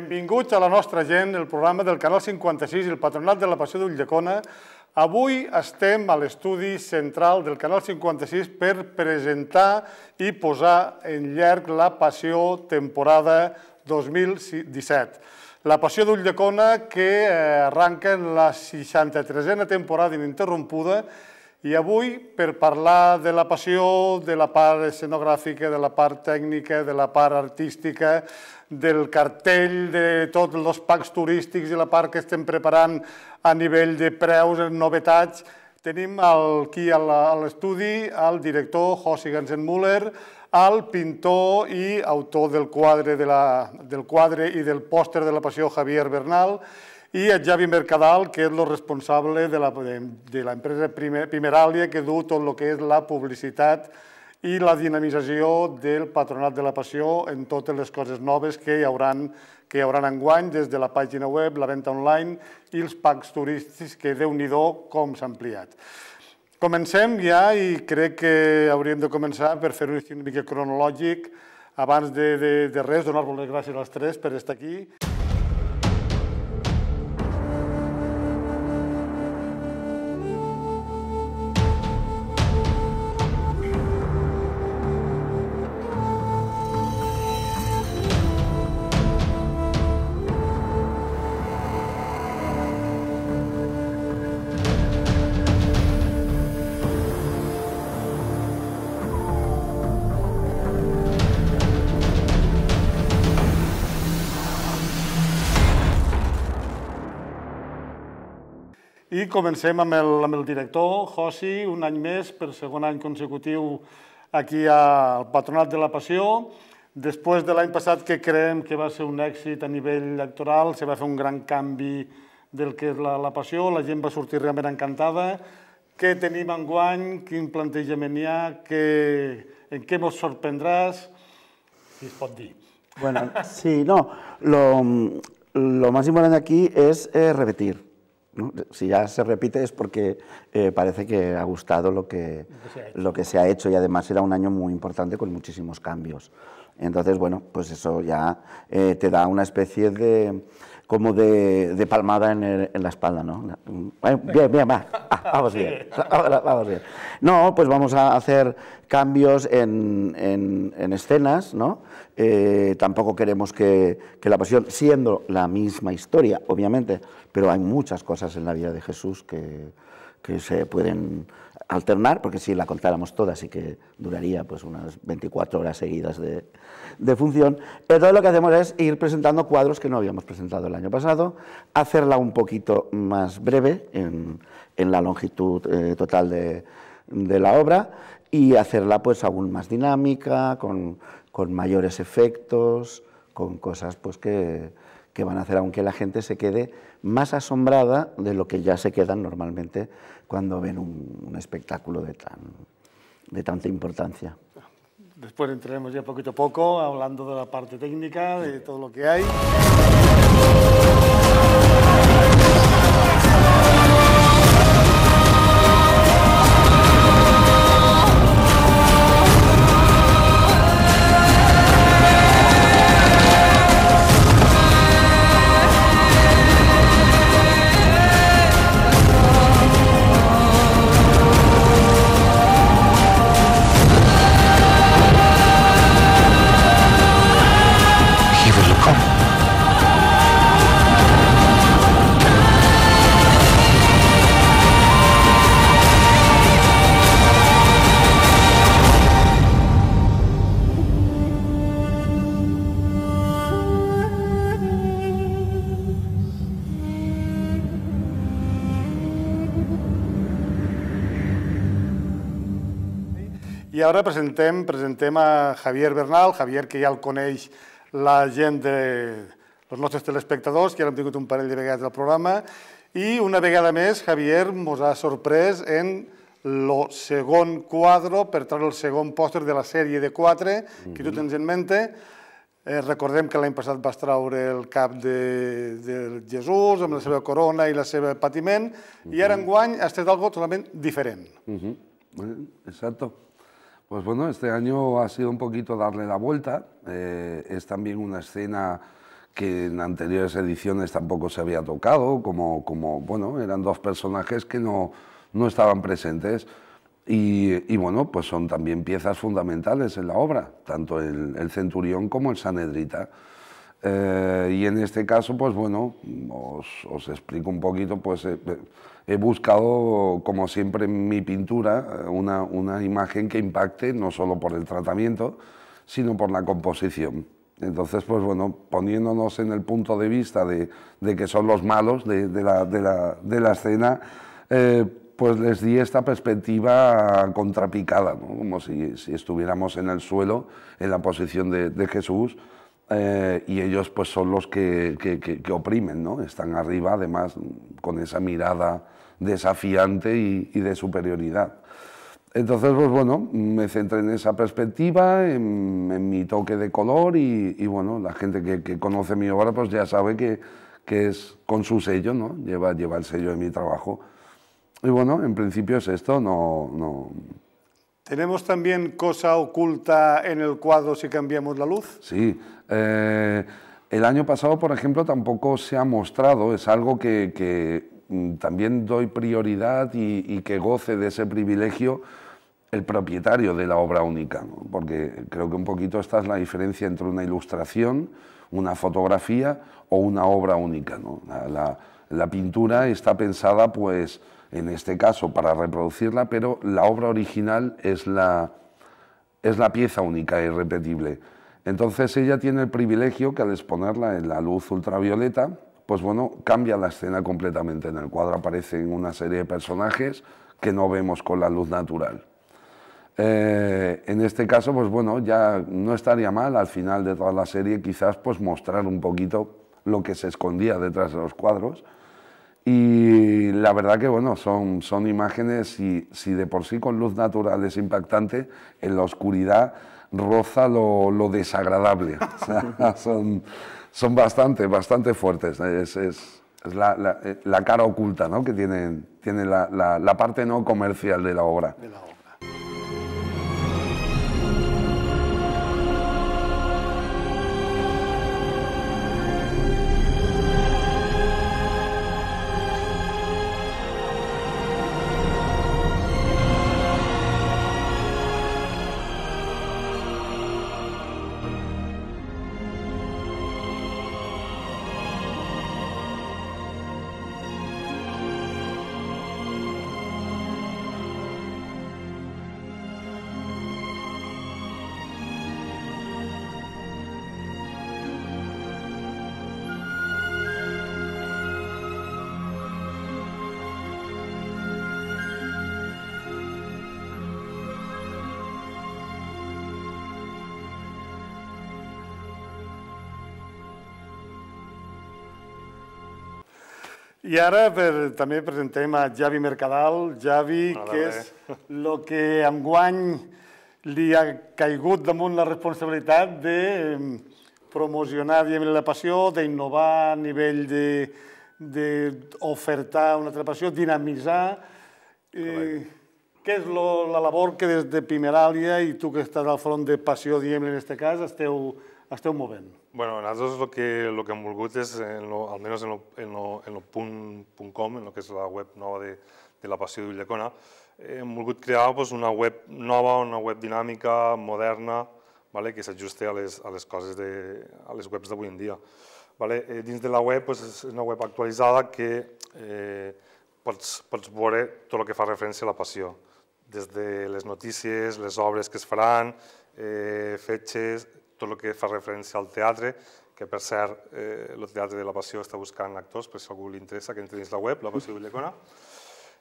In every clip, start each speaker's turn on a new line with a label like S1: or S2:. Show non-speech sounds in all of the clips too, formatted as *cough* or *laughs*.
S1: Benvinguts a la nostra gent, el programa del Canal 56 i el Patronat de la Passió d'Ulldecona. Avui estem a l'estudi central del Canal 56 per presentar i posar en llarg la Passió temporada 2017. La Passió d'Ulldecona que eh, arranca en la 63a temporada ininterrompuda i avui, per parlar de la passió, de la part escenogràfica, de la part tècnica, de la part artística, del cartell de tots els packs turístics i la part que estem preparant a nivell de preus, novetats. Tenim aquí a l'estudi el director José Müller, el pintor i autor del quadre, de la, del quadre i del pòster de la passió Javier Bernal, i a Javi Mercadal, que és el responsable de l'empresa Primeràlia, que du tot el que és la publicitat i la dinamització del Patronat de la Passió en totes les coses noves que hi hauran, que hi hauran enguany, des de la pàgina web, la venda online i els packs turístics, que déu nhi com s'ha ampliat. Comencem ja i crec que hauríem de començar per fer un una mica cronològic abans de, de, de res, donar-vos les gràcies als tres per estar aquí. comencem amb el, amb el director, Josi, un any més, per segon any consecutiu, aquí al Patronat de la Passió. Després de l'any passat, que creiem que va ser un èxit a nivell electoral, se va fer un gran canvi del que és la, la passió, la gent va sortir realment encantada. Què tenim en guany? Quin plantejament hi ha? Que, en què ens sorprendràs? Si es pot dir.
S2: Bueno, sí, no, lo, lo más importante aquí es eh, repetir. Si ya se repite es porque eh, parece que ha gustado lo que, lo que se ha hecho y además era un año muy importante con muchísimos cambios. Entonces, bueno, pues eso ya eh, te da una especie de, como de, palmada en, la espalda, ¿no? Bien, bien, va. Ah, vamos bien, No, pues vamos a hacer cambios en, escenas, ¿no? Eh, tampoco queremos que, la pasión, siendo la misma historia, obviamente, pero hay muchas cosas en la vida de Jesús que, que se pueden alternar, porque si la contáramos toda sí que duraría pues unas 24 horas seguidas de, de, función. Entonces lo que hacemos es ir presentando cuadros que no habíamos presentado el año pasado, hacerla un poquito más breve en, la longitud eh, total de, la obra y hacerla pues aún más dinámica, con, mayores efectos, con cosas pues que, que van a hacer aunque la gente se quede más asombrada de lo que ya se quedan normalmente cuando ven un, espectáculo de, tan, de tanta importancia.
S1: Después entraremos ya poquito a poco hablando de la parte técnica, de todo lo que hay. I ara presentem, presentem a Javier Bernal, Javier que ja el coneix la gent de nostres telespectadors, que ja l'hem tingut un parell de vegades al programa, i una vegada més Javier ens ha sorprès en el segon quadro, per treure el segon pòster de la sèrie de quatre, mm -hmm. que tu mhm. tens en mente, eh, recordem que l'any passat vas traure el cap de, de Jesús amb la seva corona i el seu patiment, mm -hmm. i ara mhm. enguany has tret alguna cosa totalment diferent.
S3: Mm -hmm. Exacto. Pues bueno, este año ha sido un poquito darle la vuelta. Eh, es también una escena que en anteriores ediciones tampoco se había tocado, como, como bueno, eran dos personajes que no, no estaban presentes. Y, y, bueno, pues son también piezas fundamentales en la obra, tanto el centurión como el sanedrita. Eh, y en este caso, pues bueno, os, explico un poquito, pues eh, he buscado, como siempre en mi pintura, eh, una, imagen que impacte no solo por el tratamiento, sino por la composición. Entonces, pues bueno, poniéndonos en el punto de vista de, que son los malos de, la, escena, pues les di esta perspectiva contrapicada, como si, estuviéramos en el suelo, en la posición de Jesús, eh, y ellos pues son los que, oprimen, ¿no? Están arriba además con esa mirada desafiante y, de superioridad. Entonces, pues bueno, me centré en esa perspectiva, en, mi toque de color y, bueno, la gente que, conoce mi obra pues ya sabe que, es con su sello, ¿no? Lleva, lleva el sello de mi trabajo. Y bueno, en principio es esto, no
S1: ¿Tenemos también cosa oculta en el cuadro si cambiamos la luz?
S3: Sí. Eh, el año pasado, por ejemplo, tampoco se ha mostrado, es algo que, mm, también doy prioridad y, que goce de ese privilegio el propietario de la obra única, porque creo que un poquito esta es la diferencia entre una ilustración, una fotografía o una obra única. La, la pintura está pensada pues en este caso para reproducirla, pero la obra original es la, es la pieza única e irrepetible. Entonces ella tiene el privilegio que al exponerla en la luz ultravioleta, pues bueno, cambia la escena completamente. En el cuadro aparecen una serie de personajes que no vemos con la luz natural. Eh, en este caso, pues bueno, ya no estaría mal al final de toda la serie quizás pues mostrar un poquito lo que se escondía detrás de los cuadros, y la verdad que, bueno, son, son imágenes y si de por sí con luz natural es impactante, en la oscuridad roza lo, desagradable. *laughs* son, bastante, bastante fuertes. Es, eh, la, cara oculta ¿no? que tiene, tiene la, parte no comercial de la obra.
S1: I ara per, també presentem a Javi Mercadal. Javi, Hola, *laughs* que és el que en guany li ha caigut damunt la responsabilitat de promocionar diguem, la passió, d'innovar a nivell d'ofertar una altra passió, dinamitzar. Eh, què és lo, la labor que des de Pimeràlia i tu que estàs al front de passió, diguem en aquest cas, esteu, esteu movent?
S4: bueno, nosaltres el que, el que hem volgut és, en lo, almenys en el en lo, en lo punt, com, en el que és la web nova de, de la passió d'Ullacona, hem volgut crear pues, doncs, una web nova, una web dinàmica, moderna, vale? que s'ajusti a, les, a les coses de, a les webs d'avui en dia. Vale? Eh, dins de la web pues, doncs, és una web actualitzada que eh, pots, pots veure tot el que fa referència a la passió, des de les notícies, les obres que es faran, eh, fetges, tot el que fa referència al teatre, que per cert, eh, el Teatre de la Passió està buscant actors, per si algú li interessa, que entri dins la web, la Passió Villecona.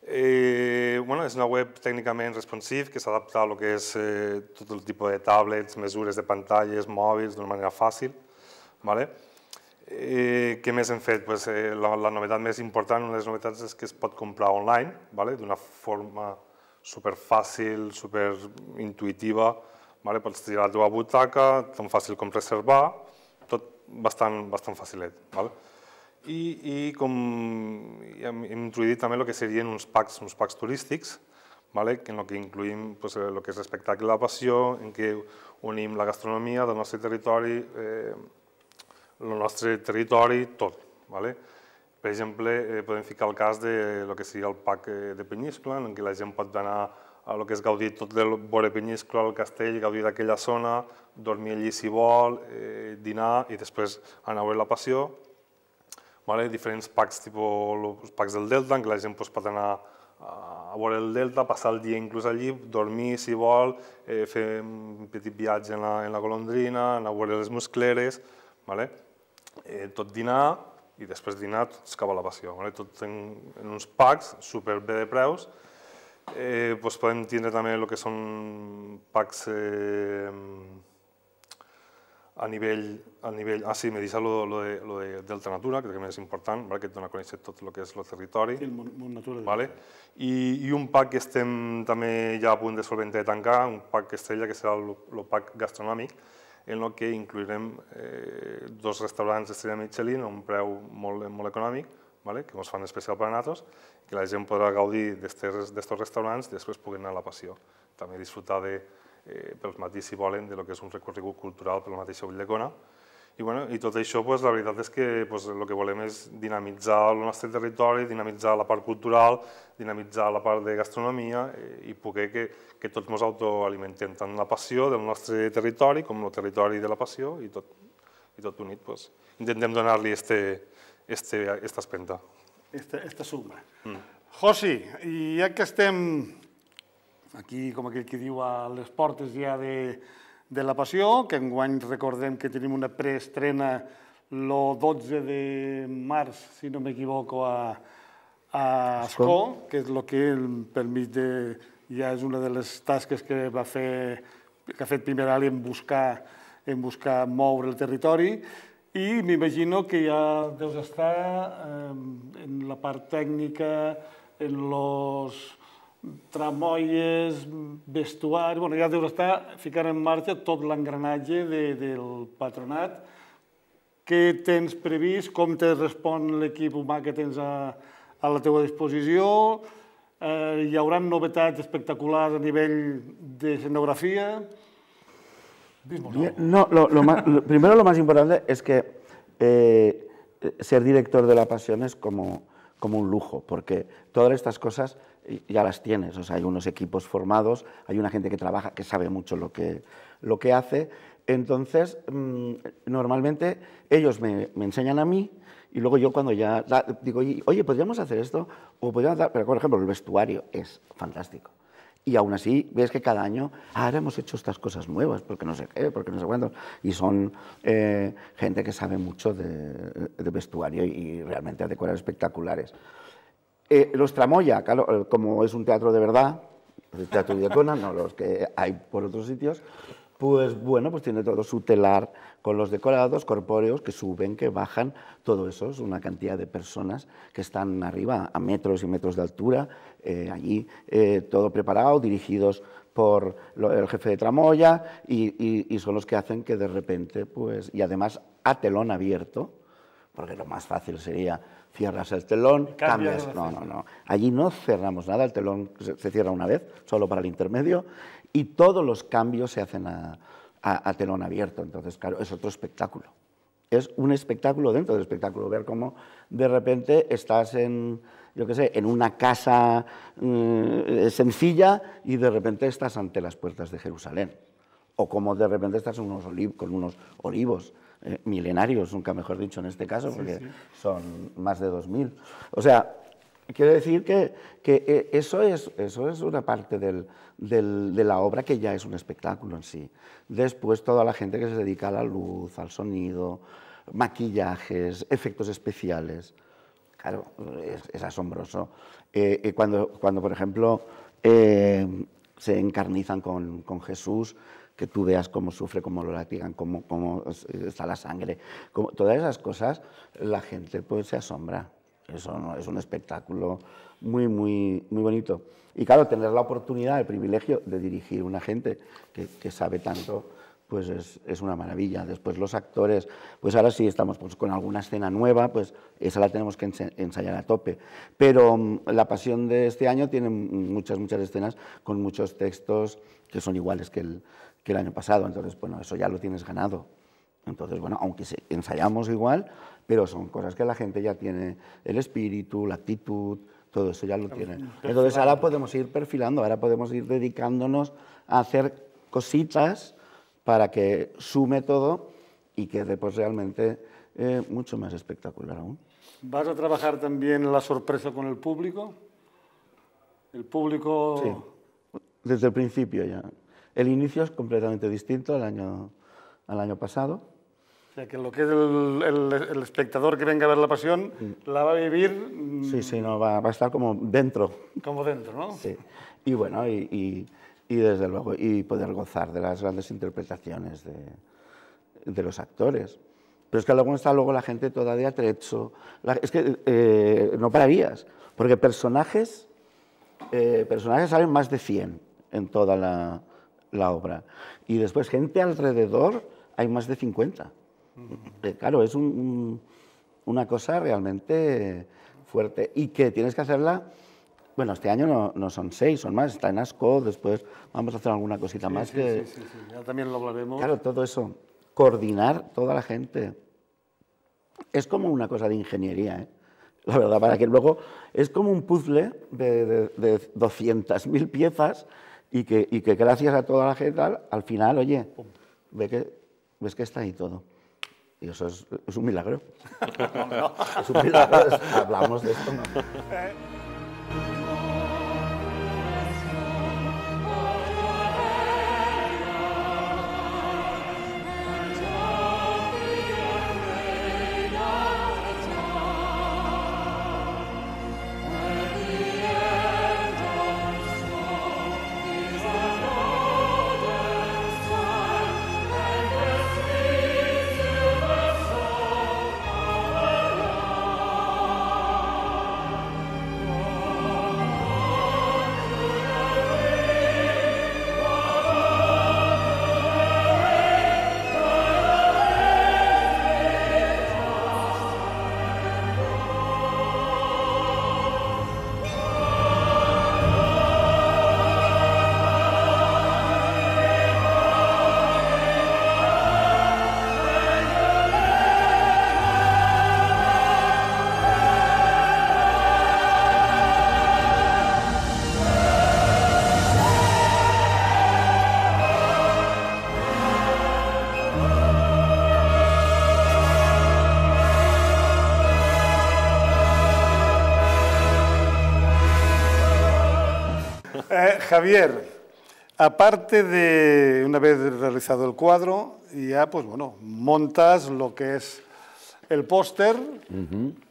S4: Eh, bueno, és una web tècnicament responsiv, que s'adapta a lo que és eh, tot el tipus de tablets, mesures de pantalles, mòbils, d'una manera fàcil. Vale? Eh, què més hem fet? Pues, eh, la, la novetat més important, una de les novetats és que es pot comprar online, vale? d'una forma superfàcil, superintuitiva, Vale? Pots tirar la teva butaca, tan fàcil com reservar, tot bastant, bastant facilet. Vale? I, i com hem introduït també el que serien uns packs, uns packs turístics, vale? en el que incluïm pues, el eh, que és l'espectacle de la passió, en què unim la gastronomia del nostre territori, eh, el nostre territori, tot. Vale? Per exemple, eh, podem ficar el cas de lo que seria el pack eh, de Penyiscla, en què la gent pot anar el que és gaudir tot del vore Peníscola, el castell, gaudir d'aquella zona, dormir allí si vol, eh, dinar i després anar a veure la passió. Vale? Diferents packs, tipus els packs del Delta, en què la gent pot anar a veure el delta, passar el dia inclús allí, dormir si vol, eh, fer un petit viatge en la, en la golondrina, anar a veure les muscleres, vale? eh, tot dinar i després dinar tot cap a la passió. Vale? Tot en, en uns packs, superbé de preus, Eh, pues podem tindre també el que són packs eh, a nivell, a nivell... Ah, sí, me deixa lo, lo, de, lo de Delta Natura, que també és important, ¿vale? que et dona a conèixer tot el que és el territori. Sí, el
S1: món, Vale?
S4: I, I un pack que estem també ja a punt de solventar de tancar, un pack estrella, que serà el, el pack gastronòmic, en el que incluirem eh, dos restaurants estrella Michelin a un preu molt, molt econòmic, ¿vale? que ens fan especial per a nosaltres, que la gent podrà gaudir d'aquests restaurants i després puguin anar a la passió. També disfrutar de, eh, pels matins, si volen, de lo que és un recorregut cultural per la mateixa Ulldecona. I, bueno, I tot això, pues, la veritat és que pues, el que volem és dinamitzar el nostre territori, dinamitzar la part cultural, dinamitzar la part de gastronomia eh, i poder que, que tots ens autoalimentem tant la passió del nostre territori com el territori de la passió i tot, i tot unit. Pues, intentem donar-li este, este, esta espenta.
S1: Esta, esta suma. Mm. Josi, i ja que estem aquí, com aquell que diu, a les portes ja de, de la passió, que enguany recordem que tenim una preestrena el 12 de març, si no m'equivoco, a, a Escó, que és el que per mig de, ja és una de les tasques que va fer que ha fet Primer Ali en buscar, en buscar moure el territori i m'imagino que ja deus estar eh, en la part tècnica, en los tramolles, vestuar... Bueno, ja deus estar ficant en marxa tot l'engranatge de, del patronat. Què tens previst? Com te respon l'equip humà que tens a, a la teva disposició? Eh, hi haurà novetats espectaculars a nivell d'escenografia? De
S2: No, primero lo más importante es que eh, eh, ser director de la pasión es como, un lujo, porque todas estas cosas ya las tienes, o sea, hay unos equipos formados, hay una gente que trabaja, que sabe mucho lo que, lo que hace, entonces mm, normalmente ellos me, enseñan a mí y luego yo cuando ya digo, oye, podríamos hacer esto, o podríamos pero por ejemplo el vestuario es fantástico, y aún así ves que cada año, ahora hemos hecho estas cosas nuevas, porque no sé qué, porque no sé cuándo. y son eh, gente que sabe mucho de, vestuario y realmente adecuar espectaculares. Eh, los Tramoya, claro, como es un teatro de verdad, teatro de no los que hay por otros sitios, pues bueno, pues tiene todo su telar con los decorados corpóreos que suben, que bajan, todo eso es una cantidad de personas que están arriba a metros y metros de altura, eh, allí eh, todo preparado, dirigidos por el jefe de tramoya y, son los que hacen que de repente, pues, y además a telón abierto, porque lo más fácil sería cierras el telón, cambias. No, no, no. Allí no cerramos nada, el telón se cierra una vez, solo para el intermedio y todos los cambios se hacen a, telón abierto. Entonces, claro, es otro espectáculo. Es un espectáculo dentro del espectáculo, ver cómo de repente estás en, yo qué sé, en una casa mm, eh, sencilla y de repente estás ante las puertas de Jerusalén. O cómo de repente estás en unos con unos olivos eh, milenarios, nunca mejor dicho en este caso, porque son más de 2.000. O sea, Quiero decir que, eh, eso, es, una parte de la obra que ya es un espectáculo en sí. Después toda la gente que se dedica a la luz, al sonido, maquillajes, efectos especiales. Claro, es, asombroso. Eh, eh, cuando, por ejemplo, se encarnizan con, Jesús, que tú veas cómo sufre, cómo lo latigan, cómo, está la sangre, todas esas cosas, la gente pues, se asombra. Eso es un espectáculo muy, muy, muy bonito. Y claro, tener la oportunidad, el privilegio de dirigir una gente que, sabe tanto, pues es, es, una maravilla. Después los actores, pues ahora sí estamos pues, con alguna escena nueva, pues esa la tenemos que ensayar a tope. Pero mm, la pasión de este año tiene muchas, muchas escenas con muchos textos que son iguales que el, que el año pasado. Entonces, bueno, eso ya lo tienes ganado. Entonces, bueno, aunque ensayamos igual, pero son cosas que la gente ya tiene, el espíritu, la actitud, todo eso ya lo tiene. Entonces ahora podemos ir perfilando, ahora podemos ir dedicándonos a hacer cositas para que sume todo y quede pues, realmente eh, mucho más espectacular aún.
S1: ¿Vas a trabajar también la sorpresa con el público? El público...
S2: Sí, desde el principio ya. El inicio es completamente distinto al año pasado
S1: que lo que es el, espectador que venga a ver la pasión, mm. la va a vivir...
S2: Mm, sí, sí, no, va, va a estar como dentro.
S1: Como dentro, ¿no?
S2: Sí. Y bueno, y, y, desde luego, y poder gozar de las grandes interpretaciones de, de los actores. Pero es que luego está luego la gente toda de atrecho. es que eh, no pararías, porque personajes, eh, personajes salen más de 100 en toda la, la obra. Y después gente alrededor hay más de 50. Eh, claro, es una cosa realmente fuerte y que tienes que hacerla. Bueno, este año no, son seis, son más. Está en Asco, después vamos a hacer alguna cosita más. que, ya
S1: también lo hablaremos.
S2: Claro, todo eso. Coordinar toda la gente. Es como una cosa de ingeniería, ¿eh? la verdad, para que luego es como un puzzle de, de, 200.000 piezas y que, gracias a toda la gente al final, oye, ve ves que está ahí todo. Y eso es, un milagro. *laughs* Es un milagro. Hablamos de esto. Eh.
S1: Javier, aparte de, una vez realizado el cuadro, ya pues bueno, montas lo que es el póster.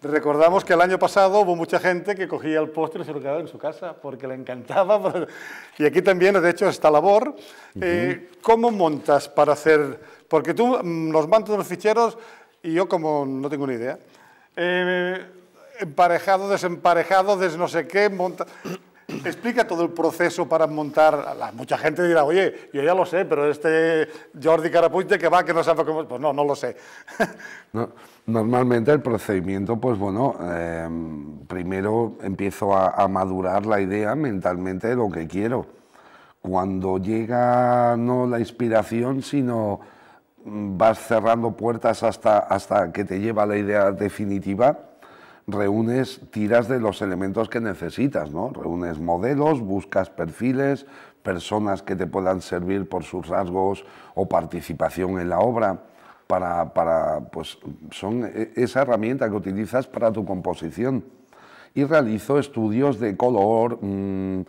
S1: Recordamos que el año pasado hubo mucha gente que cogía el póster y se lo quedaba en su casa porque le encantaba. *laughs* Y aquí también, de hecho, esta labor. Eh, ¿Cómo montas para hacer...? Porque tú mm, los mantos de los ficheros y yo como no tengo ni idea. Eh, emparejado, desemparejado, des no sé qué, monta... Explica todo el proceso para montar. mucha gente dirá, oye, yo ya lo sé, pero este Jordi Carapuinte que va, que no sabe cómo. Pues no, no lo sé.
S3: *laughs* normalmente el procedimiento, pues bueno, em, primero empiezo a, madurar la idea mentalmente de lo que quiero. Cuando llega no la inspiración, sino mm, vas cerrando puertas hasta, hasta que te lleva la idea definitiva reúnes, tiras de los elementos que necesitas, ¿no? Reúnes modelos, buscas perfiles, personas que te puedan servir por sus rasgos o participación en la obra. Para, pues son e, esa herramienta que utilizas para tu composición. Y realizo estudios de color, mm,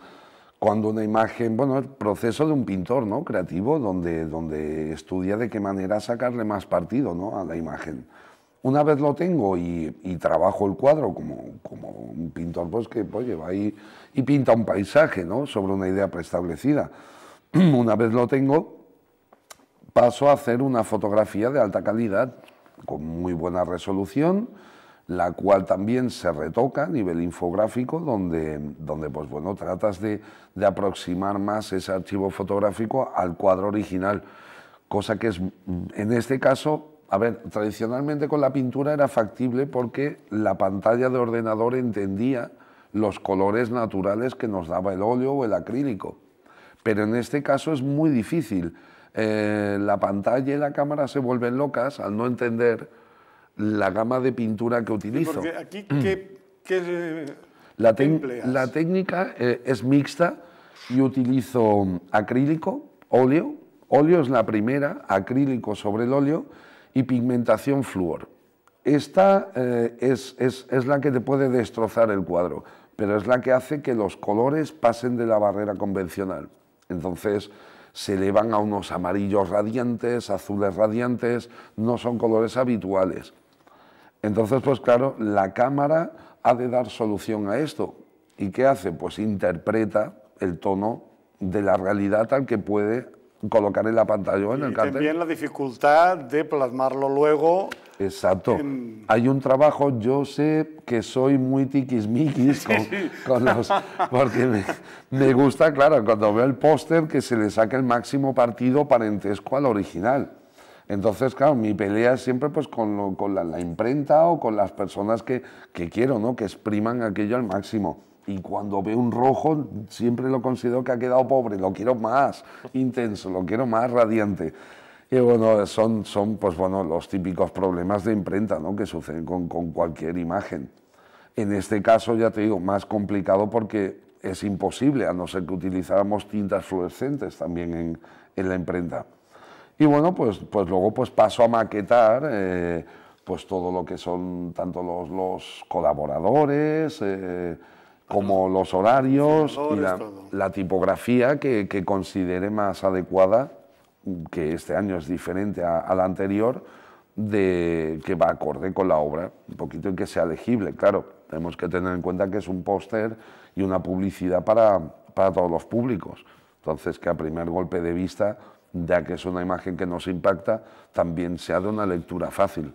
S3: cuando una imagen, bueno, el proceso de un pintor, ¿no? Creativo, donde, donde estudia de qué manera sacarle más partido, ¿no? A la imagen. Una vez lo tengo y, trabajo el cuadro como, como un pintor pues que pues va y, y pinta un paisaje ¿no? sobre una idea preestablecida. *clears throat* Una vez lo tengo, paso a hacer una fotografía de alta calidad, con muy buena resolución, la cual también se retoca a nivel infográfico, donde, donde pues bueno, tratas de, de aproximar más ese archivo fotográfico al cuadro original, cosa que es, en este caso a ver, tradicionalmente con la pintura era factible porque la pantalla de ordenador entendía los colores naturales que nos daba el óleo o el acrílico. Pero en este caso es muy difícil. Eh, la pantalla y la cámara se vuelven locas al no entender la gama de pintura que utilizo. porque aquí, ¿qué, eh,
S1: la, la,
S3: técnica eh, es mixta y utilizo acrílico, óleo. Óleo es la primera, acrílico sobre el óleo y pigmentación flúor. Esta eh, es, la que te puede destrozar el cuadro, pero es la que hace que los colores pasen de la barrera convencional. Entonces, se elevan a unos amarillos radiantes, azules radiantes, no son colores habituales. Entonces, pues claro, la cámara ha de dar solución a esto. ¿Y qué hace? Pues interpreta el tono de la realidad al que puede colocar en la pantalla en el cartel. También
S1: la dificultad de plasmarlo luego.
S3: Exacto. Hay un trabajo, yo sé que soy muy tiquismiquis con, los. Porque me, gusta, claro, cuando veo el póster que se le saque el máximo partido parentesco al original. Entonces, claro, mi pelea es siempre pues, con, la, imprenta o con las personas que, que quiero, ¿no? que expriman aquello al máximo y cuando veo un rojo siempre lo considero que ha quedado pobre, lo quiero más intenso, lo quiero más radiante. Y bueno, son, son pues bueno, los típicos problemas de imprenta ¿no? que suceden con, cualquier imagen. En este caso, ya te digo, más complicado porque es imposible, a no ser que utilizáramos tintas fluorescentes también en, en la imprenta. Y bueno, pues, pues luego pues paso a maquetar eh, pues todo lo que son tanto los, los colaboradores, eh, como los horarios y la, tipografía que, considere más adecuada, que este año es diferente a, la anterior, que va acorde con la obra, un poquito y que sea legible, claro. Tenemos que tener en cuenta que es un póster y una publicidad para, para todos los públicos. Entonces, que a primer golpe de vista, ya que es una imagen que nos impacta, también sea de una lectura fácil.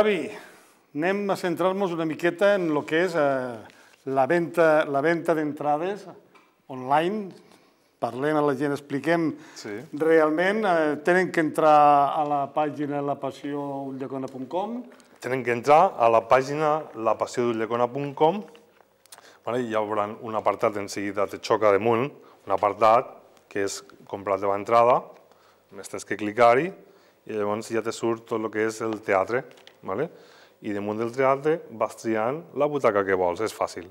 S1: Gavi, anem a centrar-nos una miqueta en el que és eh, la venda, la venda d'entrades online. Parlem a la gent, expliquem sí. realment. Eh, tenen que entrar a la pàgina lapassioullacona.com
S4: Tenen que entrar a la pàgina lapassiodullacona.com vale? Hi haurà un apartat en seguida de xoca munt, un apartat que és comprar la teva entrada, més tens que clicar-hi, i llavors ja te surt tot el que és el teatre. Vale? I damunt del triatle vas triant la butaca que vols, és fàcil.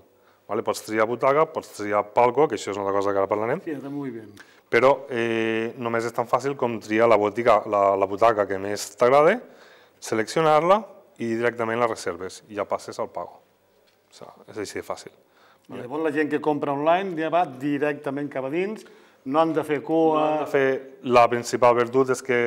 S4: Vale? Pots triar butaca, pots triar palco, que això és una altra cosa que ara parlarem. Sí, està molt bé. Però eh, només és tan fàcil com triar la, botiga, la, la butaca que més t'agrada, seleccionar-la i directament la reserves. I ja passes al pago. O sigui, és així de fàcil.
S1: Vale. Llavors la gent que compra online ja va directament cap a dins, no han de fer cua... No han de
S4: fer... La principal virtut és que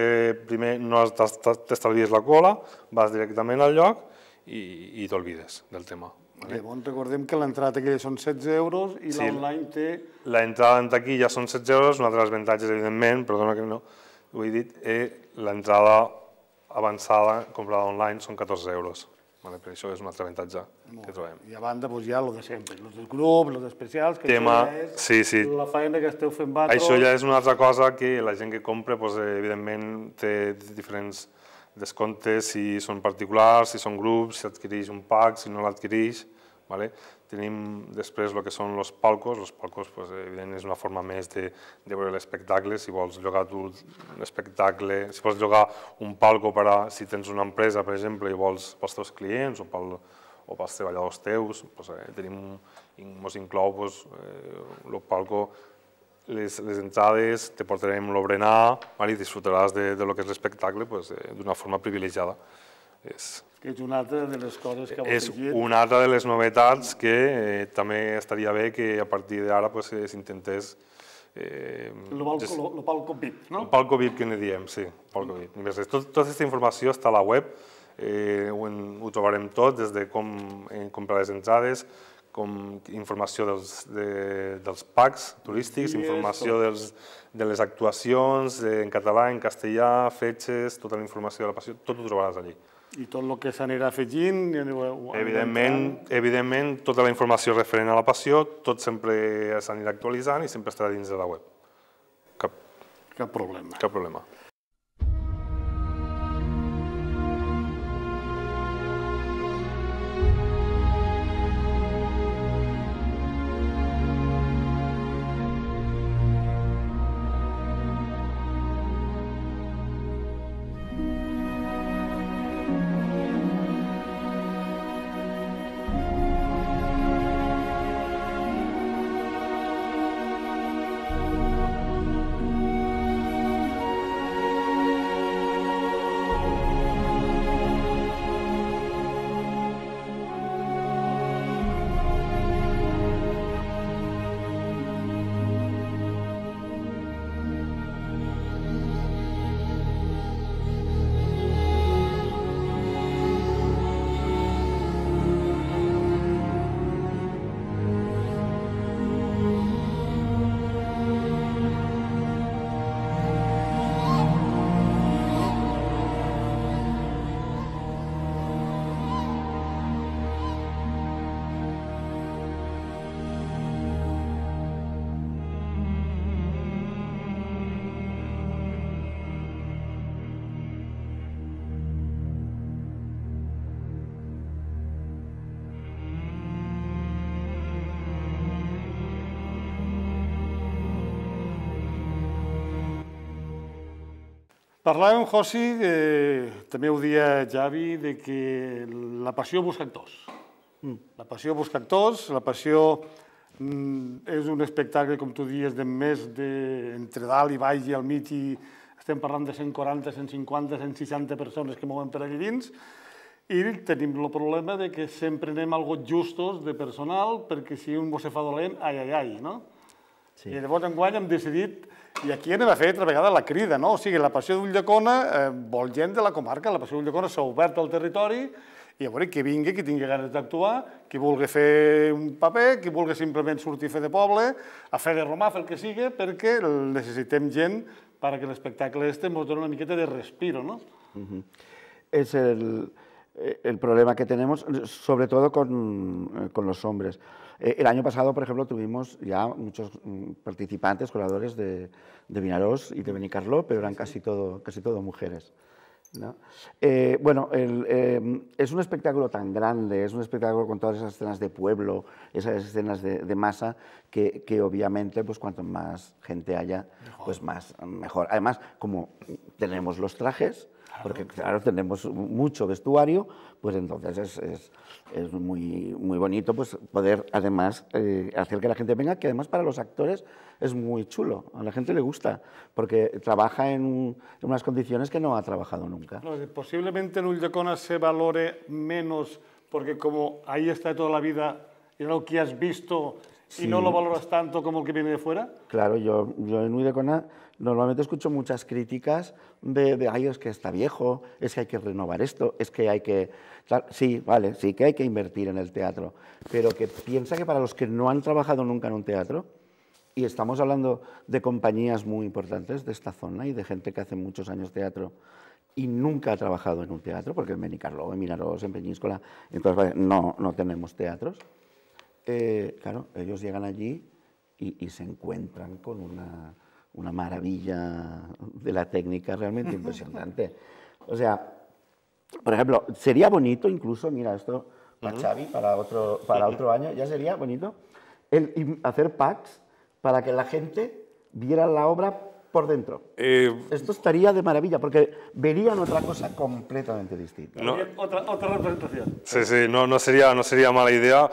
S4: primer no t'estalvies la cola, vas directament al lloc i, i t'olvides del tema.
S1: Vale? Llavors recordem que l'entrada taquilla són 16 euros i sí, l'online té...
S4: L'entrada en taquilla són 16 euros, un altre dels avantatges, evidentment, perdona que no ho he dit, eh, l'entrada avançada comprada online són 14 euros. Vale, però això és un altre avantatge que trobem.
S1: I a banda doncs, hi ha el de sempre, els dels grups, els especials, que Tema, això ja és sí, sí. la feina que esteu fent vatros... Això ja és
S4: una altra cosa que la gent que compra, doncs, evidentment, té diferents descomptes, si són particulars, si són grups, si adquireix un pack, si no l'adquireix. Vale? Tenim després el que són els palcos. Els palcos, pues, evident és una forma més de, de veure l'espectacle. Si vols llogar tu espectacle, si vols llogar un palco per a, si tens una empresa, per exemple, i vols pels teus clients o, pel, o pels treballadors teus, pues, eh, tenim, mos inclou pues, eh, el palco les, les entrades, te portarem l'obrenar, vale? disfrutaràs de, de lo que és l'espectacle pues, eh, d'una forma privilegiada. És,
S1: que és una altra de les coses que És una altra de
S4: les novetats que eh, també estaria bé que a partir d'ara pues, eh, s'intentés... Eh, el palco,
S1: lo, palco VIP, no?
S4: El palco VIP que n'hi diem, sí, palco VIP. Mm. Tot, tota aquesta informació està a la web, eh, ho, en, ho trobarem tot, des de com eh, comprar les entrades, com informació dels, de, dels packs turístics, informació dels, de les actuacions eh, en català, en castellà, fetges, tota la informació de la passió, tot ho trobaràs allí.
S1: I tot el que s'anirà afegint... Evidentment,
S4: evidentment, tota la informació referent a la passió, tot sempre s'anirà actualitzant i sempre estarà dins de la web. Cap, Cap problema. Cap problema.
S1: Parlàvem, Josi, eh, també ho dia Javi, de que la passió busca actors. Mm. La passió busca actors, la passió mm, és un espectacle, com tu dies, de més de, entre dalt i baix i al mig, i estem parlant de 140, 150, 160 persones que mouen per allà dins, i tenim el problema de que sempre anem algo justos de personal, perquè si un se fa dolent, ai, ai, ai, no? Sí. I llavors enguany hem decidit i aquí anem a fer altra vegada la crida, no? O sigui, la passió d'Ullacona eh, vol gent de la comarca, la passió d'Ullacona s'ha obert al territori, i a veure, qui vingui, qui tingui ganes d'actuar, qui vulgui fer un paper, qui vulgui simplement sortir a fer de poble, a fer de romà, a fer el que sigui, perquè necessitem gent perquè l'espectacle este ens dona una miqueta de respiro, no?
S2: És el, el problema que tenemos, sobretot con, eh, con los hombres. Eh, el año pasado, por ejemplo, tuvimos ya muchos mm, participantes, colaboradores de, de y de Benicarló, pero eran casi todo, casi todo mujeres. Eh, bueno, em, es un espectáculo tan grande, es un espectáculo con todas esas escenas de pueblo, esas escenas de, masa, que, obviamente, pues cuanto más gente haya, pues más, mejor. Además, como tenemos los trajes, porque claro, tenemos mucho vestuario, pues entonces es, es, es muy, muy bonito pues, poder además eh, hacer que la gente venga, que además para los actores es muy chulo, a la gente le gusta, porque trabaja en, unas condiciones que no ha trabajado nunca.
S1: posiblemente en Ulldecona se valore menos, porque como ahí está toda la vida, y lo que has visto y no lo valoras tanto como el que viene de fuera?
S2: Claro, yo, yo en Uidecona normalmente escucho muchas críticas de, ay, es que está viejo, es que hay que renovar esto, es que hay que... sí, vale, sí que hay que invertir en el teatro, pero que piensa que para los que no han trabajado nunca en un teatro, y estamos hablando de compañías muy importantes de esta zona y de gente que hace muchos años teatro, y nunca ha trabajado en un teatro, porque en Benicarlo, en Minaros, en Peñíscola, entonces no, no tenemos teatros. Eh, claro, ellos llegan allí y, se encuentran con una, maravilla de la técnica realmente impresionante. *laughs* O sea, por ejemplo, sería bonito incluso, mira, esto para para otro, para otro año, ya sería bonito hacer packs para que la gente viera la obra por dentro. Eh, esto estaría de maravilla, porque verían otra cosa completamente distinta.
S1: otra, representación.
S4: Sí, sí, no, no, sería, no sería mala idea.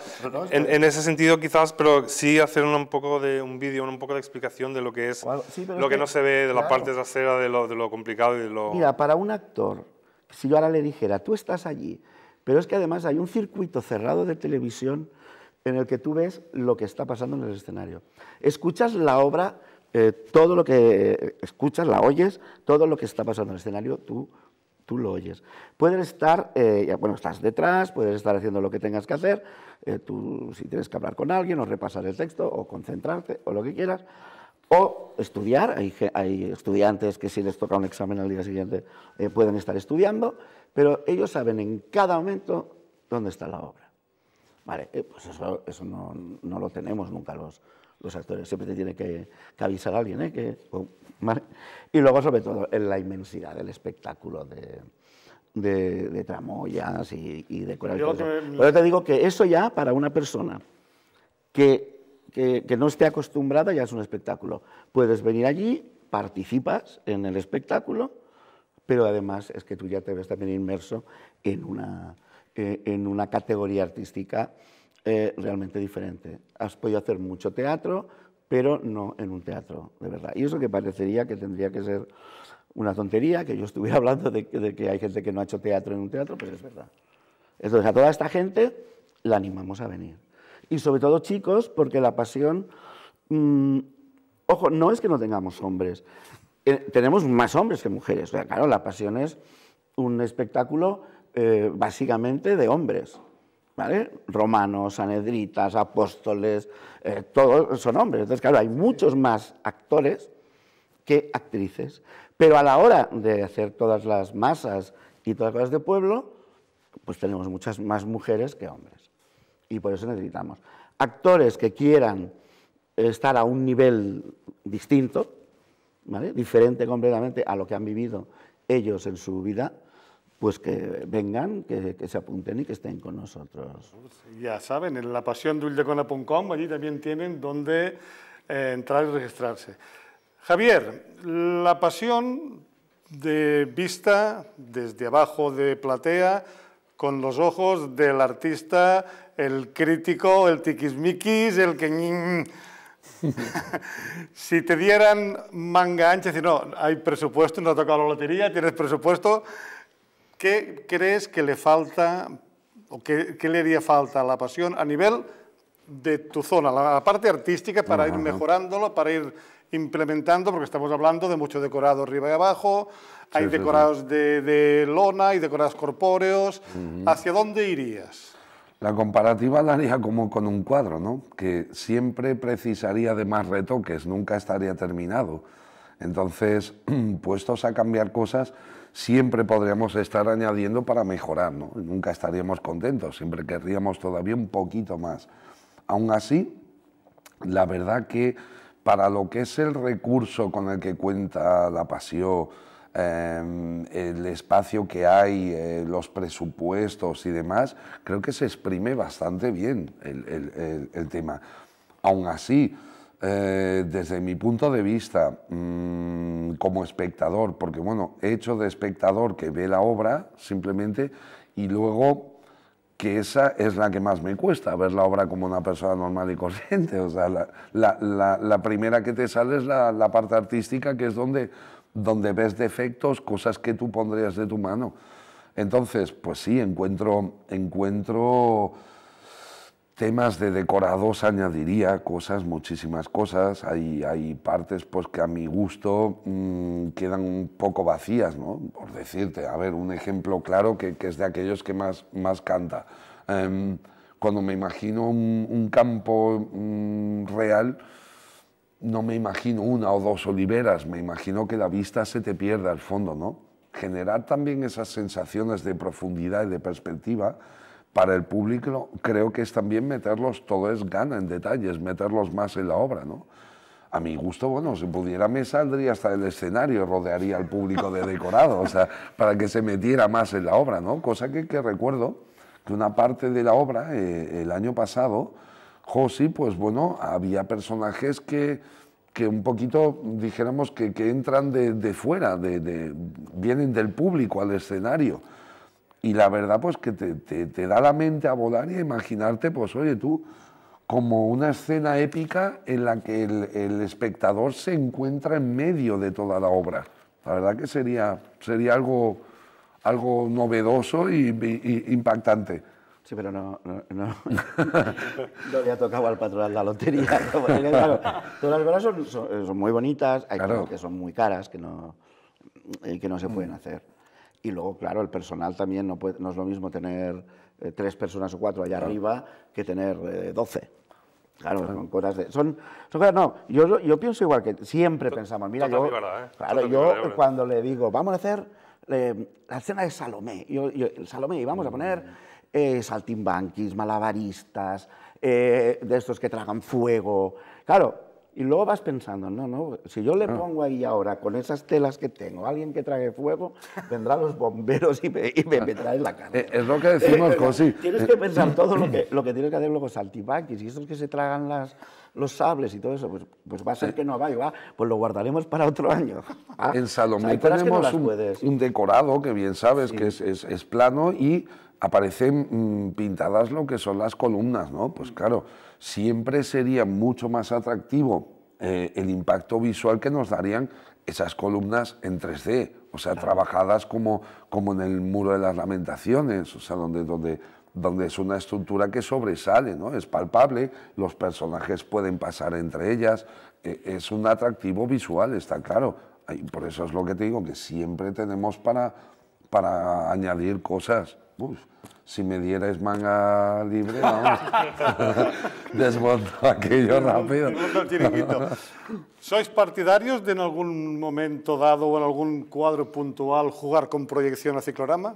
S4: en, ese sentido, quizás, pero sí hacer un, poco de un vídeo, un poco de explicación de lo que es,
S2: lo que, no se ve de la parte
S4: trasera, de lo, de lo complicado y de lo... Mira, para
S2: un actor, si yo ahora le dijera, tú estás allí, pero es que además hay un circuito cerrado de televisión en el que tú ves lo que está pasando en el escenario. Escuchas la obra eh, todo lo que escuchas, la oyes, todo lo que está pasando en el escenario, tú, lo oyes. Puedes estar, eh, bueno, estás detrás, puedes estar haciendo lo que tengas que hacer, eh, tú si tienes que hablar con alguien o repasar el texto o concentrarte o lo que quieras, o estudiar, hay, estudiantes que si les toca un examen al día siguiente pueden estar estudiando, pero ellos saben en cada momento dónde está la obra. Vale, pues eso, no, no, lo tenemos nunca los, los actores siempre te tiene que, avisar a alguien. ¿eh? Que, pues, Y luego, sobre todo, en la inmensidad del espectáculo de, tramoyas y, y de te digo que eso ya para una persona que, que, no esté acostumbrada ya es un espectáculo. Puedes venir allí, participas en el espectáculo, pero además es que tú ya te ves también inmerso en una, eh, en una categoría artística eh, realmente diferente. Has podido hacer mucho teatro, pero no en un teatro, de verdad. Y eso que parecería que tendría que ser una tontería, que yo estuviera *laughs* hablando de, que hay gente que no ha hecho teatro en un teatro, pero es verdad. Entonces, a toda esta gente la animamos a venir. Y sobre todo chicos, porque la pasión, mm, ojo, no es que no tengamos hombres, eh, tenemos más hombres que mujeres. O sea, claro, la pasión es un espectáculo eh, básicamente de hombres. Romanos, anedritas, apóstoles, eh, todos son hombres. Entonces, claro, hay muchos más actores que actrices. Pero a la hora de hacer todas las masas y todas las cosas de pueblo, pues tenemos muchas más mujeres que hombres. Y por eso necesitamos actores que quieran estar a un nivel distinto, diferente completamente a lo que han vivido ellos en su vida, pues que vengan, que, se apunten y que estén con nosotros.
S1: Ya saben, en la pasión de allí también tienen donde eh, entrar y registrarse. Javier, la pasión de vista desde abajo de platea, con los ojos del artista, el crítico, el tiquismiquis, el que... *laughs* si te dieran manga ancha, si no, hay presupuesto, no ha tocado la lotería, tienes presupuesto, ¿Qué crees que le falta o qué, le haría falta a la pasión a nivel de tu zona, la parte artística, para ir mejorándolo, para ir implementando, porque estamos hablando de mucho decorado arriba y abajo, hay decorados De, lona, hay
S3: decorados corpóreos.
S1: ¿Hacia dónde irías?
S3: La comparativa la haría como con un cuadro, ¿no? Que siempre precisaría de más retoques, nunca estaría terminado. Entonces, *clears throat* puestos a cambiar cosas, siempre podríamos estar añadiendo para mejorar, ¿no? Nunca estaríamos contentos, siempre querríamos todavía un poquito más. Aún así, la verdad que para lo que es el recurso con el que cuenta la pasión, em, el espacio que hay, eh, los presupuestos y demás, creo que se exprime bastante bien el, el tema. Aún así, eh, desde mi punto de vista, mm, como espectador, porque bueno, he hecho de espectador que ve la obra simplemente y luego que esa es la que más me cuesta, ver la obra como una persona normal y corriente. O sea, la, primera que te sale es la, parte artística, que es donde, donde ves defectos, cosas que tú pondrías de tu mano. Entonces, pues sí, encuentro, encuentro temas de decorados añadiría cosas, muchísimas cosas. Hay, hay partes pues, que a mi gusto mm, quedan un poco vacías, ¿no? Por decirte, a ver, un ejemplo claro que, es de aquellos que más, canta. Em, cuando me imagino un, campo mm, real, no me imagino una o dos oliveras, me imagino que la vista se te pierda al fondo, ¿no? Generar también esas sensaciones de profundidad y de perspectiva para el público creo que es también meterlos, todo es gana en detalles, meterlos más en la obra, ¿no? A mi gusto, bueno, si pudiera me saldría hasta el escenario, rodearía al público de decorado, o sea, para que se metiera más en la obra, ¿no? Cosa que, recuerdo que una parte de la obra, eh, el año pasado, Josi, pues bueno, había personajes que, que un poquito, dijéramos, que, que entran de, de fuera, de, vienen del público al escenario y la verdad pues que te, te, da la mente a volar y a imaginarte, pues oye tú, como una escena épica en la que el, el, espectador se encuentra en medio de toda la obra. La verdad que sería, sería algo, algo novedoso y, impactante. Sí, pero no, no, no, *laughs*
S2: no tocado al patrón la lotería. *laughs* todas las obras son, muy bonitas, hay claro. que son muy caras, que no, que no se pueden hacer. Y luego, claro, el personal también no, puede, no es lo mismo tener eh, tres personas o cuatro allá arriba que tener eh, doce. Claro, son cosas de... Son, no, yo, pienso igual que siempre pensamos, mira, yo... ¿eh? cuando le digo, vamos a hacer la escena de Salomé, yo, Salomé, y vamos a poner mm. eh, saltimbanquis, malabaristas, de estos que tragan fuego, claro, y luego vas pensando, no, no, si yo le ah. pongo ahí ahora con esas telas que tengo, alguien que trague fuego, vendrán los bomberos y me, traen la cara. Eh, es lo que decimos, Cosi. *laughs* Tienes que pensar todo lo que, lo que tienes que hacer luego, saltibaquis y esos que se tragan las, los sables y todo eso, pues, pues va a ser que no vaya, pues lo guardaremos para otro año.
S3: En Salomé tenemos un, decorado que bien sabes que es, es plano y aparecen mm, pintadas lo que son las columnas, ¿no? Pues claro, siempre sería mucho más atractivo eh, el impacto visual que nos darían esas columnas en 3D, o sea, trabajadas como, como en el muro de las lamentaciones, o sea, donde, donde, donde es una estructura que sobresale, ¿no? Es palpable, los personajes pueden pasar entre ellas, e, es un atractivo visual, está claro. por eso es lo que te digo, que siempre tenemos para para añadir cosas. si me dierais manga libre, *laughs* vamos, *laughs* desmonto aquello rápido.
S1: ¿Sois partidarios de en algún momento dado o en algún cuadro puntual jugar con proyección a ciclorama?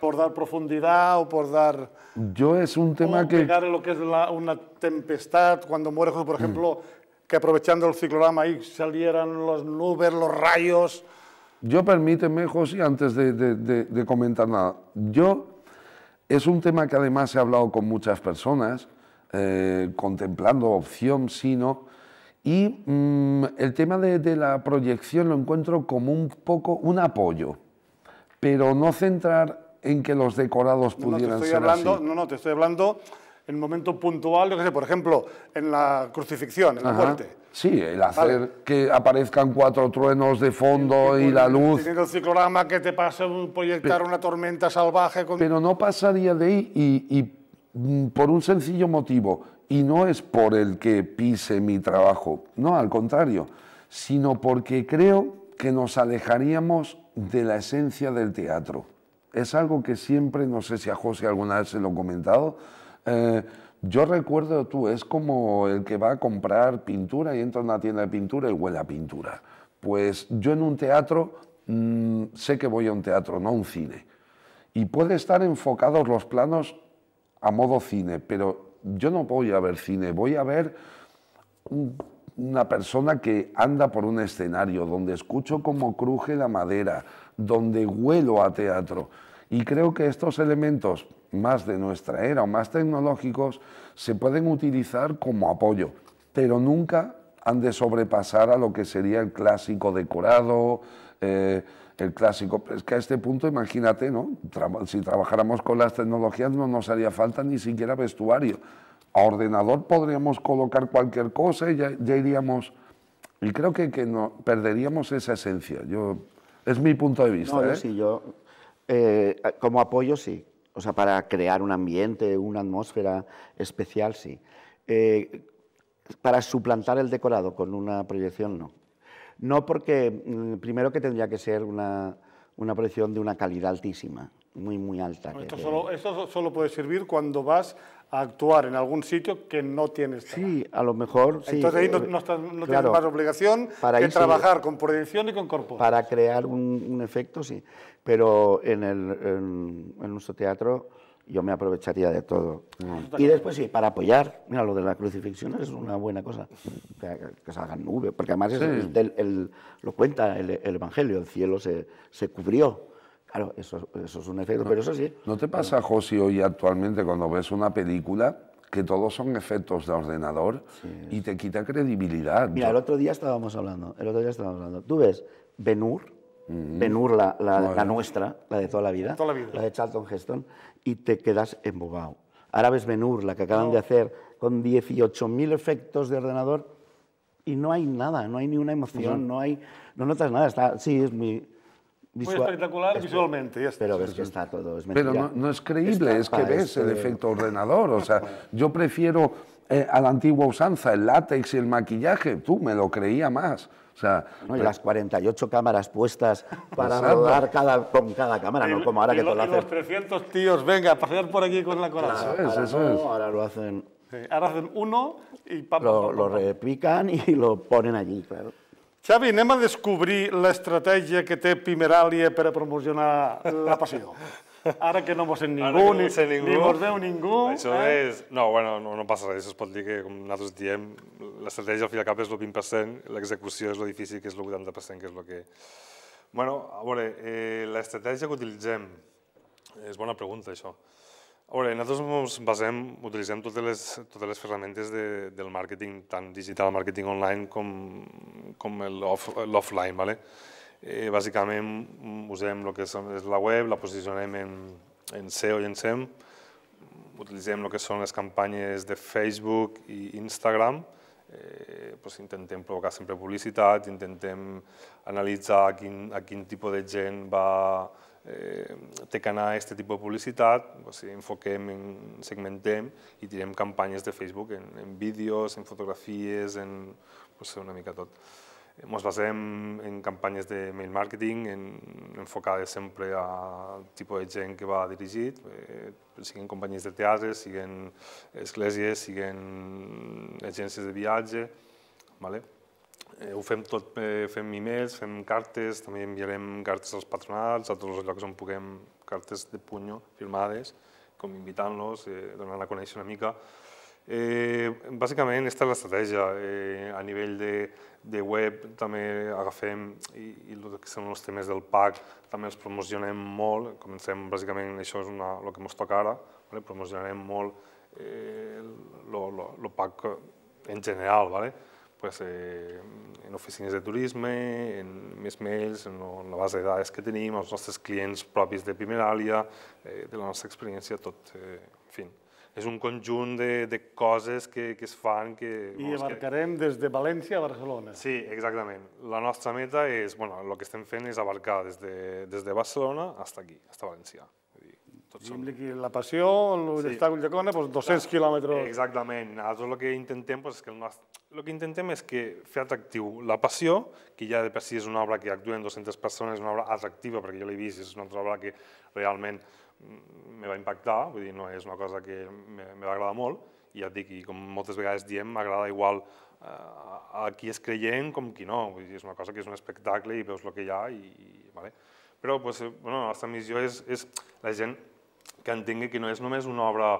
S1: por dar profundidad o por dar...
S3: Yo es un tema que... Pegar
S1: lo que es una tempestad, cuando muere, por mm. ejemplo, que aprovechando el ciclorama ahí salieran los nubes, los rayos...
S3: Yo permíteme, José, antes de, comentar nada. Yo, es un tema que además he hablado con muchas personas, eh, contemplando opción, sino, Y mm, el tema de, la proyección lo encuentro como un poco un apoyo, pero no centrar en que los decorados pudieran estoy ser hablando,
S1: No, no, te estoy hablando en un momento puntual, sé, por ejemplo, en la crucifixión, en la muerte.
S3: Sí, el hacer que aparezcan cuatro truenos de fondo y la luz.
S1: el ciclorama que te pasa proyectar una tormenta salvaje. Con...
S3: Pero no pasaría de ahí y, mm, por un sencillo motivo, y no es por el que pise mi trabajo, no, al contrario, sino porque creo que nos alejaríamos de la esencia del teatro. Es algo que siempre, no sé si a José alguna vez se lo he comentado, eh, yo recuerdo tú, es como el que va a comprar pintura y entra en una tienda de pintura y huele a pintura. Pues yo en un teatro mm, sé que voy a un teatro, no a un cine. Y puede estar enfocados los planos a modo cine, pero yo no voy a ver cine, voy a ver una persona que anda por un escenario, donde escucho cómo cruje la madera, donde huelo a teatro. Y creo que estos elementos más de nuestra era o más tecnológicos se pueden utilizar como apoyo, pero nunca han de sobrepasar a lo que sería el clásico decorado, eh, el clásico. Es que a este punto, imagínate, ¿no? si trabajáramos con las tecnologías no nos haría falta ni siquiera vestuario. A ordenador podríamos colocar cualquier cosa y ya, iríamos... Y
S2: creo que, que no, perderíamos esa esencia. Yo, es mi punto de vista. No, ¿eh? sí, yo eh, como apoyo, sí. O sea, para crear un ambiente, una atmósfera especial, sí. Eh, para suplantar el decorado con una proyección, no. No porque, mm, primero que tendría que ser una, una proyección de una calidad altísima, muy, muy alta. Esto, solo,
S1: esto solo puede servir cuando vas actuar en algún sitio que no tienes
S2: Sí, a lo mejor. Entonces ahí no, eh, tienes más
S1: obligación para que trabajar con proyección y con corpo.
S2: Para crear un, efecto, sí. Pero en, el, en, nuestro teatro yo me aprovecharía de todo. Y después sí, para apoyar. Mira, lo de la crucifixión es una buena cosa. Que, salgan nube, porque además es el, lo cuenta el, Evangelio, el cielo se, se cubrió Claro, eso, es un efecto, pero eso sí.
S3: ¿No te pasa, José, hoy actualmente cuando ves una película que todos son efectos de ordenador y te quita credibilidad? Mira, el
S2: otro día estábamos hablando, el otro día estábamos hablando. Tú ves Benur, Benur la, la, nuestra, la de toda la vida, la de Charlton Heston, y te quedas embobado. Ahora ves Benur, la que acaban de hacer con 18.000 efectos de ordenador y no hay nada, no hay ni una emoción, no hay, no notas nada. sí, es muy, muy
S3: espectacular visualmente,
S2: ya está. Pero está todo, Pero
S3: no, es creíble, es que ves el efecto ordenador, o sea, yo prefiero eh, a la antigua usanza, el látex y el maquillaje, tú me lo creía más.
S2: O sea, y las 48 cámaras puestas para rodar cada, con cada cámara, no como ahora que lo, hacen. los
S1: 300 tíos, venga, pasear por aquí con la coraza. ahora, eso es. ahora lo hacen... ahora hacen uno
S2: y lo, lo repican y lo ponen allí, claro.
S1: Xavi, anem a descobrir l'estratègia que té Pimeràlia per a promocionar la passió. Ara que no mos sent ningú, no ni, ningú, ni mos veu ningú... Això eh?
S4: és... No, bueno, no, no passa res, es pot dir que, com nosaltres diem, l'estratègia al fi i al cap és el 20%, l'execució és el difícil, que és el 80%, que és el que... Bueno, a veure, eh, l'estratègia que utilitzem, és bona pregunta, això. A veure, nosaltres ens basem, utilitzem totes les, totes les ferramentes de, del màrqueting, tant digital, màrqueting online com, com l'offline. Off, vale? eh, bàsicament usem el que és la web, la posicionem en, en SEO i en SEM, utilitzem el que són les campanyes de Facebook i Instagram, eh, doncs intentem provocar sempre publicitat, intentem analitzar a quin, a quin tipus de gent va, eh, té que anar aquest tipus de publicitat, o sigui, enfoquem, en, segmentem i tirem campanyes de Facebook en, en vídeos, en fotografies, en doncs, una mica tot. Ens basem en campanyes de mail marketing, en, enfocades sempre a tipus de gent que va dirigit, eh, siguin companyies de teatre, siguin esglésies, siguin agències de viatge, vale? Eh, ho fem tot, eh, fem emails, fem cartes, també enviarem cartes als patronats, a tots els llocs on puguem, cartes de punyo firmades, com invitant-los, eh, donant a conèixer una mica, Eh, bàsicament, aquesta és l'estratègia. Eh, a nivell de, de web també agafem i, i el que són els temes del PAC també els promocionem molt. Comencem, bàsicament, això és una, el que ens toca ara, vale? promocionarem molt eh, lo, lo, lo PAC en general, vale? pues, eh, en oficines de turisme, en més mails, en, en la base de dades que tenim, els nostres clients propis de Primeràlia, eh, de la nostra experiència, tot, eh, en fi és un conjunt de, de coses que, que es fan que... I doncs,
S1: abarcarem que... des de València a Barcelona. Sí,
S4: exactament. La nostra meta és, bueno, el que estem fent és abarcar des de, des de Barcelona fins aquí,
S1: fins a València. Tot som... Impliqui la passió, el sí. de cona, doncs 200 quilòmetres.
S4: Exactament. Nosaltres el que intentem doncs, és que el nostre... El que intentem és que fer atractiu la passió, que ja de per si és una obra que actuen 200 persones, és una obra atractiva, perquè jo l'he vist, és una obra que realment me va impactar, vull dir, no és una cosa que me va agradar molt, i ja et dic, i com moltes vegades diem, m'agrada igual eh, a qui és creient com qui no, vull dir, és una cosa que és un espectacle i veus el que hi ha, i, i vale. però pues, eh, bueno, la nostra missió és, és la gent que entengui que no és només una obra,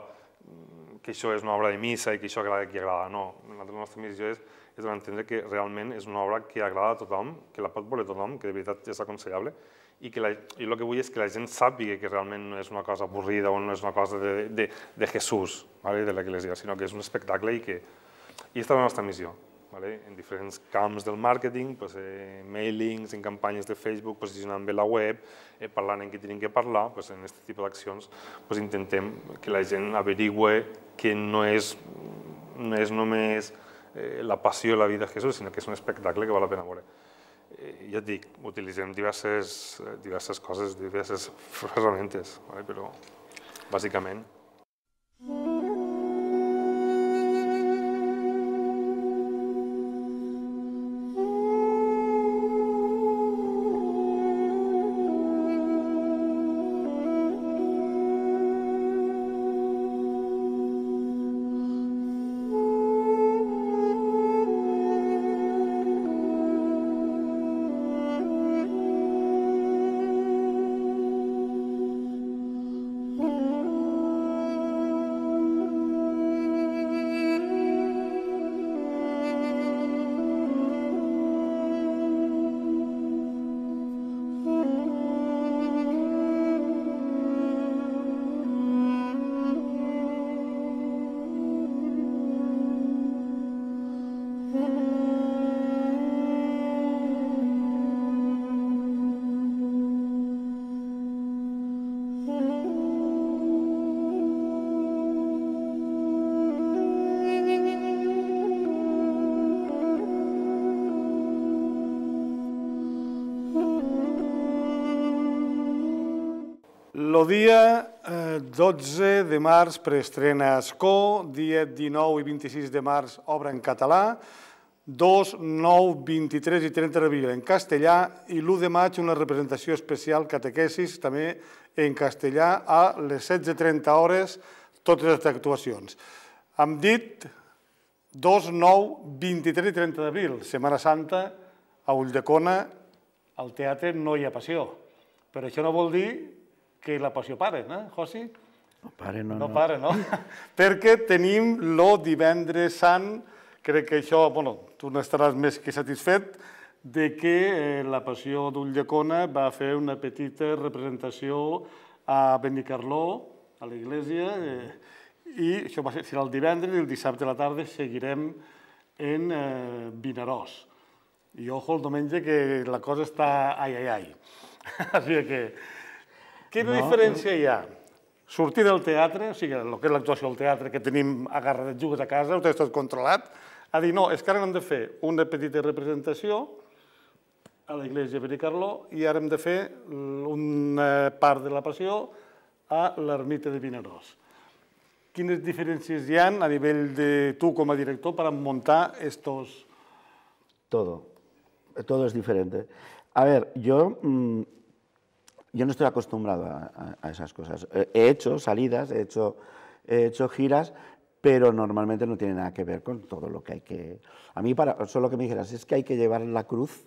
S4: mm, que això és una obra de missa i que això agrada a qui agrada, no. La nostra missió és, és entendre que realment és una obra que agrada a tothom, que la pot voler tothom, que de veritat és aconsellable, i que la, i el que vull és que la gent sàpiga que realment no és una cosa avorrida o no és una cosa de, de, de Jesús, vale? de l'Eglésia, sinó que és un espectacle i que... I aquesta és la nostra missió. Vale? En diferents camps del màrqueting, pues, eh, mailings, en campanyes de Facebook, posicionant bé la web, eh, parlant en què tenim que parlar, pues, en aquest tipus d'accions pues, intentem que la gent averigüe que no és, no és només eh, la passió i la vida de Jesús, sinó que és un espectacle que val la pena veure ja et dic, utilitzem diverses, diverses coses, diverses *laughs* ferramentes, però bàsicament
S1: Melodia, dia 12 eh, de març, preestrena Escó, dia 19 i 26 de març, obra en català, 2, 9, 23 i 30 de en castellà i l'1 de maig una representació especial catequesis també en castellà a les 16.30 hores totes les actuacions. Hem dit 2, 9, 23 i 30 d'abril, Setmana Santa, a Ulldecona, al teatre no hi ha passió. Però això no vol dir que la passió pare, no, Josi?
S2: No pare, no, no. No pare,
S1: no? *laughs* Perquè tenim lo divendres sant, crec que això, bueno, tu n'estaràs més que satisfet, de que eh, la passió d'Ullacona va fer una petita representació a Benicarló, a l'església, eh, i això va ser, serà el divendres i el dissabte a la tarda seguirem en eh, Vinaròs. I ojo el diumenge que la cosa està ai, ai, ai. *laughs* Així que Quina diferència hi ha? Sortir del teatre, o sigui, el que és l'actuació del teatre, que tenim agarrat de jugues a casa, ho tens tot controlat, a dir, no, és que ara hem de fer una petita representació a l'Església Vericarló i ara hem de fer una part de la passió a l'ermita de Vinaròs. Quines diferències hi han a nivell de tu com a director per muntar estos...
S2: Todo. Todo es diferente. A ver, yo mm, yo no estoy acostumbrado a, esas cosas. Eh, he hecho salidas, he hecho, he hecho giras, pero normalmente no tiene nada que ver con todo lo que hay que... A mí, para, solo que me dijeras, es que hay que llevar la cruz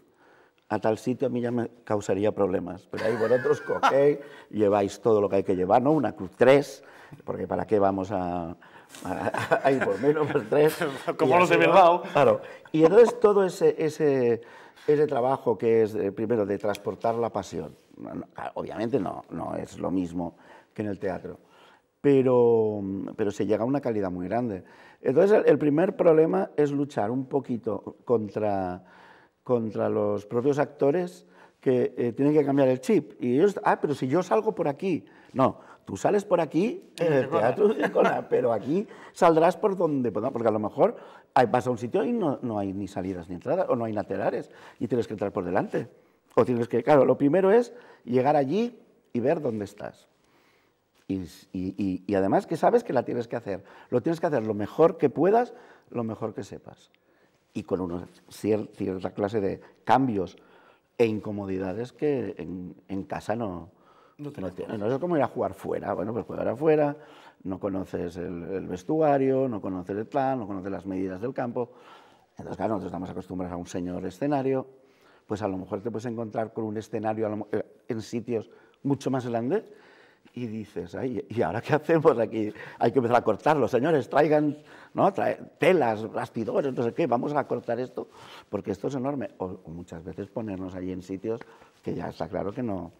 S2: a tal sitio, a mí ya me causaría problemas. Pero ahí vosotros *laughs* cogéis, lleváis todo lo que hay que llevar, ¿no? Una cruz, tres, porque ¿para qué vamos a...? ir por menos, por tres. *laughs* Como los he Bilbao. Claro. Y entonces todo ese, ese, ese trabajo que es, eh, primero, de transportar la pasión, Ah, obviamente no, no es lo mismo que en el teatro, pero, se llega a una calidad muy grande. Entonces, el, primer problema es luchar un poquito contra, contra los propios actores que eh, tienen que cambiar el chip. Y ellos, ah, pero si yo salgo por aquí. No, tú sales por aquí en el teatro pero aquí saldrás por donde porque a lo mejor vas a un sitio y no, no hay ni salidas ni entradas, o no hay laterales, y tienes que entrar por delante. O tienes que, claro, lo primero es llegar allí y ver dónde estás. Y, además que sabes que la tienes que hacer. Lo tienes que hacer lo mejor que puedas, lo mejor que sepas. Y con una cierta clase de cambios e incomodidades que en, casa no, no, tienes. No es como ir a jugar fuera. Bueno, pues jugar afuera, no conoces el, el vestuario, no conoces el plan, no conoces las medidas del campo. Entonces, claro, nosotros estamos acostumbrados a un señor escenario pues a lo mejor te puedes encontrar con un escenario eh, en sitios mucho más grandes y dices, ¿y ahora qué hacemos aquí? Hay que empezar a cortarlo, señores, traigan ¿no? telas, bastidores, no sé qué, vamos a cortar esto, porque esto es enorme. O, muchas veces ponernos allí en sitios que ya está claro que no,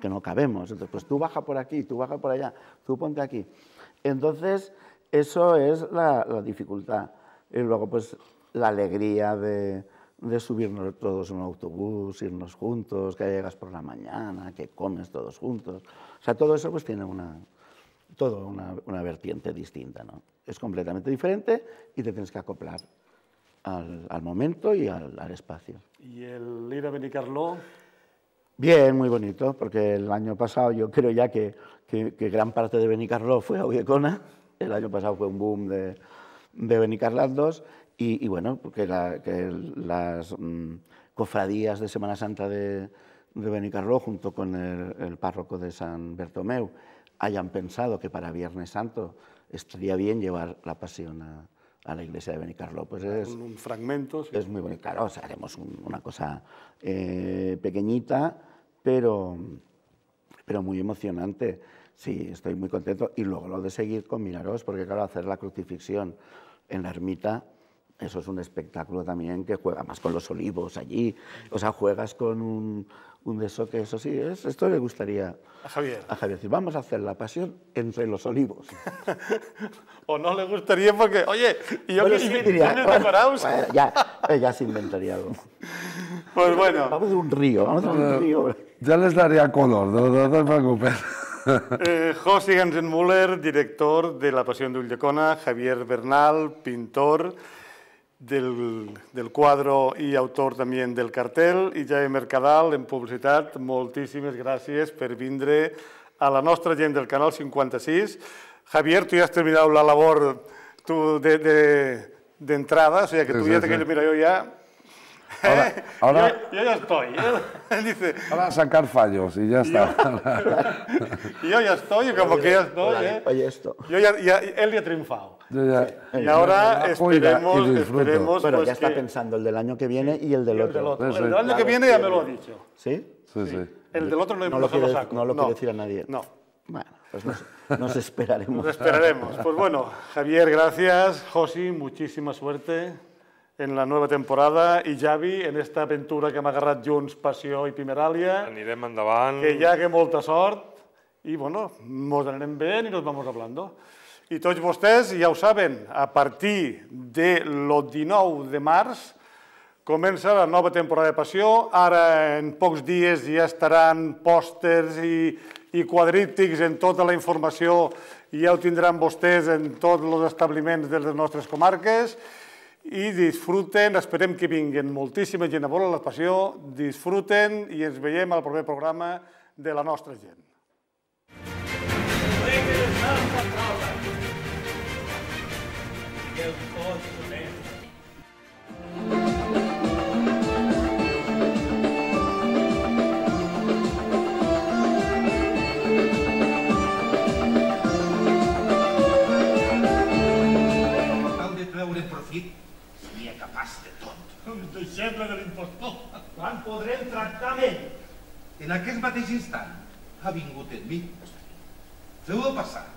S2: que no cabemos. Entonces, pues tú baja por aquí, tú baja por allá, tú ponte aquí. Entonces, eso es la dificultad. Y luego, pues, la alegría de, de subirnos todos en un autobús, irnos juntos, que llegas por la mañana, que comes todos juntos. O sea, todo eso pues tiene una, todo una, vertiente distinta, ¿no? Es completamente diferente y te tienes que acoplar al, momento y al, espacio.
S1: ¿Y el ir a Benicarló?
S2: Bien, muy bonito, porque el año pasado yo creo ya que, gran parte de Benicarló fue a Uyecona. El año pasado fue un boom de, de II. Y, bueno, porque que las mm, cofradías de Semana Santa de, de Benicarló, junto con el, párroco de San Bertomeu, hayan pensado que para Viernes Santo estaría bien llevar la pasión a, la iglesia de Benicarló. Pues es, un, fragmento. Sí. Es muy bonito. Claro, haremos una cosa eh, pequeñita, pero, pero muy emocionante. Sí, estoy muy contento. Y luego lo de seguir con Miraros, porque claro, hacer la crucifixión en la ermita eso es un espectáculo también que juega más con los olivos allí. O sea, juegas con un, un eso que eso sí es. Esto le gustaría a Javier. A Javier decir, vamos a hacer la pasión entre los olivos.
S1: *laughs* o no le
S2: gustaría porque, oye, y yo que diría, eh, ya, se inventaría algo. Pues bueno. Vamos a un
S3: río, vamos a un eh, río. Ya les daría color, no, no te preocupes. *laughs* Eh,
S1: José Gansen Müller, director de La Pasión de Ullacona, Javier Bernal, pintor. del, del quadro i autor també del cartell, i Jaime Mercadal, en publicitat, moltíssimes gràcies per vindre a la nostra gent del Canal 56. Javier, tu ja has terminat la labor tu d'entrada, de, de, o sigui que tu sí, ja sí, sí. mira, jo ja Ahora, *laughs* yo, ya estoy. ¿eh? *laughs* Él Dice, ahora a
S3: sacar fallos y ya está. *laughs*
S1: Y yo ya estoy, como que ya estoy. ¿eh? Oye, esto. Yo ya, ya, él ya ha triunfado.
S2: Y ahora esperemos, esperemos Pero pues, ya está pensando el del año que viene y el del otro. El del, otro. El del año que viene ya me lo ha dicho. ¿Sí? Sí, sí. El del otro no, lo quiere, saco. No lo quiere decir a nadie. No. Bueno, pues nos, nos esperaremos. Nos esperaremos. Pues
S1: bueno, Javier, gracias. Josi, muchísima suerte. en la nova temporada i Javi en esta aventura que hem agarrat junts, Passió i Pimeràlia.
S4: Anirem endavant. Que ja que
S1: molta sort i, bueno, mos anirem bé i nos vamos hablando. I tots vostès ja ho saben, a partir de lo 19 de març comença la nova temporada de Passió. Ara, en pocs dies, ja estaran pòsters i, i quadríptics en tota la informació i ja ho tindran vostès en tots els establiments de les nostres comarques i disfruten, esperem que vinguin moltíssima gent a veure la passió, disfruten i ens veiem al proper programa de la nostra gent. en aquest es instant ha vingut en mi. Feu-ho